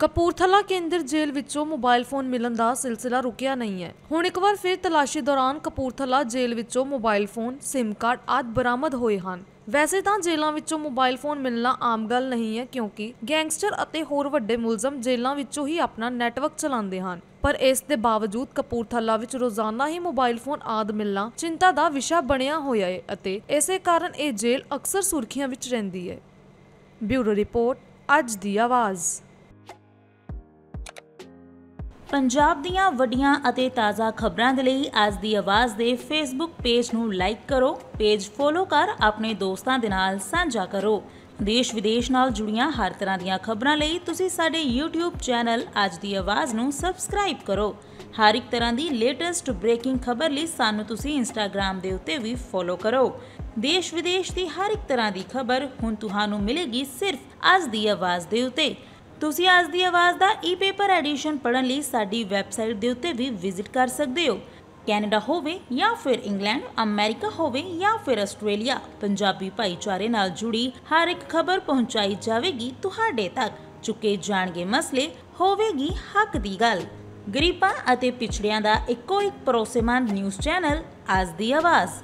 ਕਪੂਰਥਲਾ ਕੇਂਦਰ ਜੇਲ੍ਹ ਵਿੱਚੋਂ mobile phone ਮਿਲਣ ਦਾ ਸਿਲਸਿਲਾ ਰੁਕਿਆ ਨਹੀਂ ਹੈ ਹੁਣ ਇੱਕ ਵਾਰ ਫਿਰ ਤਲਾਸ਼ੀ ਦੌਰਾਨ ਕਪੂਰਥਲਾ ਜੇਲ੍ਹ ਵਿੱਚੋਂ ਮੋਬਾਈਲ ਫੋਨ SIM ਕਾਰਡ ਆਦਿ ਬਰਾਮਦ ਹੋਏ ਹਨ ਵੈਸੇ ਤਾਂ ਜੇਲ੍ਹਾਂ ਵਿੱਚੋਂ ਮੋਬਾਈਲ ਫੋਨ ਮਿਲਣਾ ਆਮ ਗੱਲ ਨਹੀਂ ਹੈ ਕਿਉਂਕਿ ਗੈਂਗਸਟਰ ਅਤੇ ਹੋਰ ਵੱਡੇ ਮੁਲਜ਼ਮ ਜੇਲ੍ਹਾਂ ਵਿੱਚੋਂ ਹੀ ਆਪਣਾ ਨੈਟਵਰਕ ਚਲਾਉਂਦੇ ਹਨ ਪਰ ਇਸ ਦੇ ਬਾਵਜੂਦ ਕਪੂਰਥਲਾ ਵਿੱਚ ਰੋਜ਼ਾਨਾ ਹੀ ਮੋਬਾਈਲ ਫੋਨ ਆਦ ਮਿਲਣਾ ਚਿੰਤਾ ਦਾ ਵਿਸ਼ਾ ਬਣਿਆ ਹੋਇਆ ਹੈ ਅਤੇ ਇਸੇ ਕਾਰਨ ਇਹ ਜੇਲ੍ਹ ਅਕਸਰ ਸੁਰਖੀਆਂ ਵਿੱਚ ਰਹਿੰਦੀ ਹੈ ਬਿਊਰੋ ਰਿਪੋਰਟ ਅੱਜ ਦੀ ਆਵਾਜ਼ ਪੰਜਾਬ ਦੀਆਂ ਵੱਡੀਆਂ ਅਤੇ ਤਾਜ਼ਾ ਖਬਰਾਂ ਦੇ ਲਈ ਅੱਜ ਦੀ ਆਵਾਜ਼ ਦੇ ਫੇਸਬੁੱਕ ਪੇਜ ਨੂੰ ਲਾਈਕ ਕਰੋ ਪੇਜ ਫੋਲੋ ਕਰ ਆਪਣੇ ਦੋਸਤਾਂ ਦੇ ਨਾਲ ਸਾਂਝਾ ਕਰੋ ਦੇਸ਼ ਵਿਦੇਸ਼ ਨਾਲ ਜੁੜੀਆਂ ਹਰ ਤਰ੍ਹਾਂ ਦੀਆਂ ਖਬਰਾਂ ਲਈ ਤੁਸੀਂ ਸਾਡੇ YouTube ਚੈਨਲ ਅੱਜ ਦੀ ਆਵਾਜ਼ ਨੂੰ ਸਬਸਕ੍ਰਾਈਬ ਕਰੋ ਹਰ ਇੱਕ ਤਰ੍ਹਾਂ ਦੀ ਲੇਟੈਸਟ ਬ੍ਰੇਕਿੰਗ ਖਬਰ ਲਈ ਸਾਨੂੰ ਤੁਸੀਂ Instagram ਦੇ ਉੱਤੇ ਵੀ ਫੋਲੋ ਕਰੋ ਦੇਸ਼ ਵਿਦੇਸ਼ ਦੀ ਹਰ ਇੱਕ ਤਰ੍ਹਾਂ ਦੀ ਖਬਰ ਹੁਣ ਤੁਹਾਨੂੰ ਮਿਲੇਗੀ ਸਿਰਫ ਅੱਜ ਦੀ ਆਵਾਜ਼ ਦੇ ਉੱਤੇ ਤੁਸੀਂ ਅੱਜ ਦੀ ਆਵਾਜ਼ ਦਾ ਈ-ਪੇਪਰ ਐਡੀਸ਼ਨ ਪੜ੍ਹਨ ਲਈ ਸਾਡੀ ਵੈਬਸਾਈਟ ਦੇ ਉੱਤੇ ਵੀ ਵਿਜ਼ਿਟ ਕਰ ਸਕਦੇ ਹੋ ਕੈਨੇਡਾ ਹੋਵੇ ਜਾਂ ਫਿਰ ਇੰਗਲੈਂਡ ਅਮਰੀਕਾ ਹੋਵੇ ਜਾਂ ਫਿਰ ਆਸਟ੍ਰੇਲੀਆ ਪੰਜਾਬੀ ਭਾਈਚਾਰੇ ਨਾਲ ਜੁੜੀ ਹਰ ਇੱਕ ਖਬਰ ਪਹੁੰਚਾਈ ਜਾਵੇਗੀ ਤੁਹਾਡੇ ਤੱਕ ਚੁੱਕੇ ਜਾਣਗੇ ਮਸਲੇ ਹੋਵੇਗੀ ਹੱਕ ਦੀ ਗੱਲ ਗਰੀਬਾਂ ਅਤੇ ਪਿਛੜਿਆਂ ਦਾ ਇੱਕੋ ਇੱਕ ਪਰੋਸੇਮਾਨ ਨਿਊਜ਼ ਚੈਨਲ ਅੱਜ ਦੀ ਆਵਾਜ਼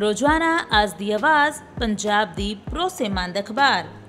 ਰੋਜ਼ਾਨਾ ਅੱਜ ਦੀ ਆਵਾਜ਼ ਪੰਜਾਬ ਦੀ ਪਰੋਸੇਮਾਨ ਅਖਬਾਰ